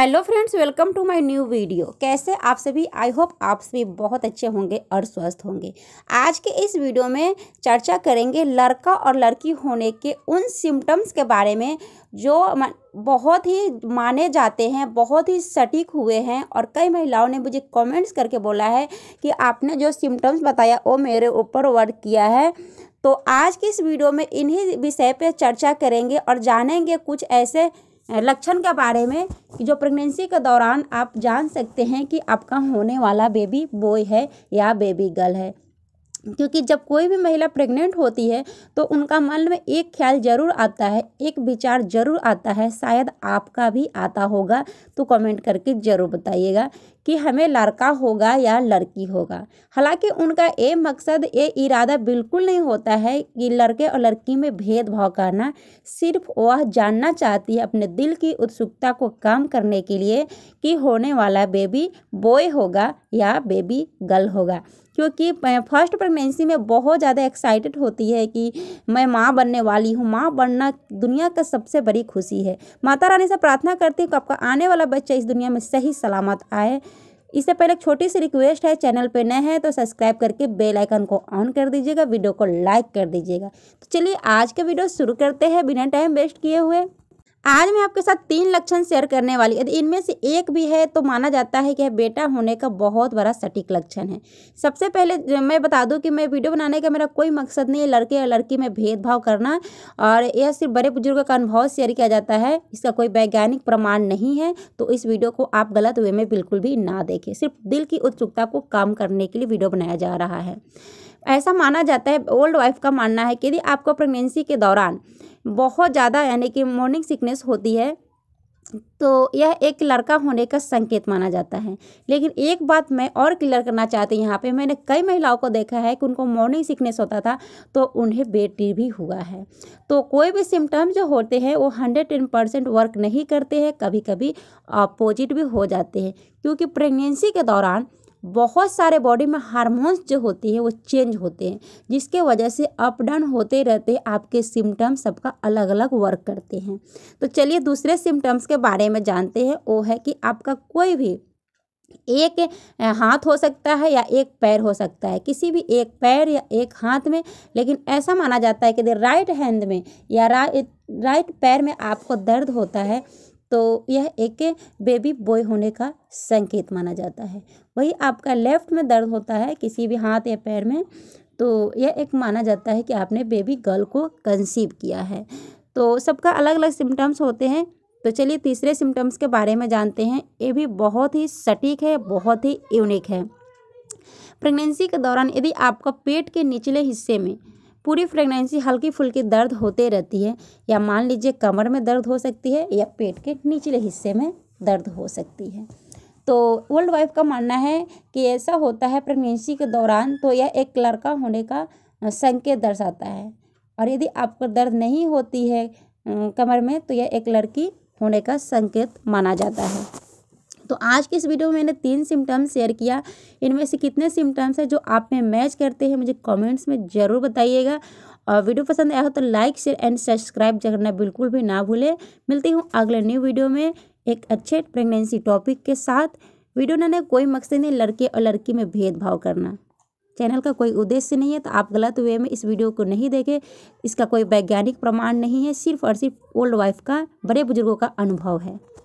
hello friends welcome to my new video कैसे आप सभी आई होप आप सभी बहुत अच्छे होंगे और स्वस्थ होंगे आज के इस वीडियो में चर्चा करेंगे लड़का और लड़की होने के उन सिम्टम्स के बारे में जो बहुत ही माने जाते हैं बहुत ही सटीक हुए हैं और कई महिलाओं ने मुझे कमेंट्स करके बोला है कि आपने जो सिम्टम्स बताया वो मेरे ऊपर वर्क किया है तो आज के इस वीडियो में इन्हीं विषय पर चर्चा करेंगे और जानेंगे कुछ ऐसे लक्षण के बारे में कि जो प्रेगनेंसी के दौरान आप जान सकते हैं कि आपका होने वाला बेबी बॉय है या बेबी गर्ल है क्योंकि जब कोई भी महिला प्रेग्नेंट होती है तो उनका मन में एक ख्याल ज़रूर आता है एक विचार ज़रूर आता है शायद आपका भी आता होगा तो कमेंट करके ज़रूर बताइएगा कि हमें लड़का होगा या लड़की होगा हालांकि उनका ये मकसद ये इरादा बिल्कुल नहीं होता है कि लड़के और लड़की में भेदभाव करना सिर्फ वह जानना चाहती है अपने दिल की उत्सुकता को काम करने के लिए कि होने वाला बेबी बॉय होगा या बेबी गर्ल होगा क्योंकि फर्स्ट प्रेगनेंसी में बहुत ज़्यादा एक्साइटेड होती है कि मैं माँ बनने वाली हूँ माँ बनना दुनिया का सबसे बड़ी खुशी है माता रानी से प्रार्थना करती हूँ कि आपका आने वाला बच्चा इस दुनिया में सही सलामत आए इससे पहले एक छोटी सी रिक्वेस्ट है चैनल पे नए हैं तो सब्सक्राइब करके बेल आइकन को ऑन कर दीजिएगा वीडियो को लाइक कर दीजिएगा तो चलिए आज का वीडियो शुरू करते हैं बिना टाइम वेस्ट किए हुए आज मैं आपके साथ तीन लक्षण शेयर करने वाली यदि इनमें से एक भी है तो माना जाता है कि यह बेटा होने का बहुत बड़ा सटीक लक्षण है सबसे पहले मैं बता दूं कि मैं वीडियो बनाने का मेरा कोई मकसद नहीं है लड़के या लड़की में भेदभाव करना और यह सिर्फ बड़े बुजुर्गों का अनुभव शेयर किया जाता है इसका कोई वैज्ञानिक प्रमाण नहीं है तो इस वीडियो को आप गलत वे में बिल्कुल भी ना देखें सिर्फ दिल की उत्सुकता को काम करने के लिए वीडियो बनाया जा रहा है ऐसा माना जाता है ओल्ड वाइफ का मानना है कि यदि आपको प्रेगनेंसी के दौरान बहुत ज़्यादा यानी कि मॉर्निंग सिकनेस होती है तो यह एक लड़का होने का संकेत माना जाता है लेकिन एक बात मैं और क्लियर करना चाहती हूँ यहाँ पे मैंने कई महिलाओं को देखा है कि उनको मॉर्निंग सिकनेस होता था तो उन्हें बेटी भी हुआ है तो कोई भी सिम्टम जो होते हैं वो हंड्रेड टेन परसेंट वर्क नहीं करते हैं कभी कभी अपोजिट भी हो जाते हैं क्योंकि प्रेगनेंसी के दौरान बहुत सारे बॉडी में हार्मोन्स जो होते हैं वो चेंज होते हैं जिसके वजह से अप डाउन होते रहते आपके सिम्टम्स सबका अलग अलग वर्क करते हैं तो चलिए दूसरे सिम्टम्स के बारे में जानते हैं वो है कि आपका कोई भी एक हाथ हो सकता है या एक पैर हो सकता है किसी भी एक पैर या एक हाथ में लेकिन ऐसा माना जाता है कि राइट हैंड में या राइट राइट पैर में आपको दर्द होता है तो यह एक बेबी बॉय होने का संकेत माना जाता है वही आपका लेफ्ट में दर्द होता है किसी भी हाथ या पैर में तो यह एक माना जाता है कि आपने बेबी गर्ल को कंसीव किया है तो सबका अलग अलग सिम्टम्स होते हैं तो चलिए तीसरे सिम्टम्स के बारे में जानते हैं ये भी बहुत ही सटीक है बहुत ही यूनिक है प्रेगनेंसी के दौरान यदि आपका पेट के निचले हिस्से में पूरी प्रेगनेंसी हल्की फुल्की दर्द होते रहती है या मान लीजिए कमर में दर्द हो सकती है या पेट के निचले हिस्से में दर्द हो सकती है तो वर्ल्ड वाइफ का मानना है कि ऐसा होता है प्रेगनेंसी के दौरान तो यह एक लड़का होने का संकेत दर्शाता है और यदि आपको दर्द नहीं होती है कमर में तो यह एक लड़की होने का संकेत माना जाता है तो आज की इस वीडियो में मैंने तीन सिम्टम्स शेयर किया इनमें से कितने सिम्टम्स हैं जो आप में मैच करते हैं मुझे कमेंट्स में ज़रूर बताइएगा और वीडियो पसंद आया हो तो लाइक शेयर एंड सब्सक्राइब करना बिल्कुल भी ना भूलें मिलती हूँ अगले न्यू वीडियो में एक अच्छे प्रेगनेंसी टॉपिक के साथ वीडियो ने कोई मकसद नहीं लड़के और लड़की में भेदभाव करना चैनल का कोई उद्देश्य नहीं है तो आप गलत वे में इस वीडियो को नहीं देखें इसका कोई वैज्ञानिक प्रमाण नहीं है सिर्फ और सिर्फ ओल्ड वाइफ का बड़े बुजुर्गों का अनुभव है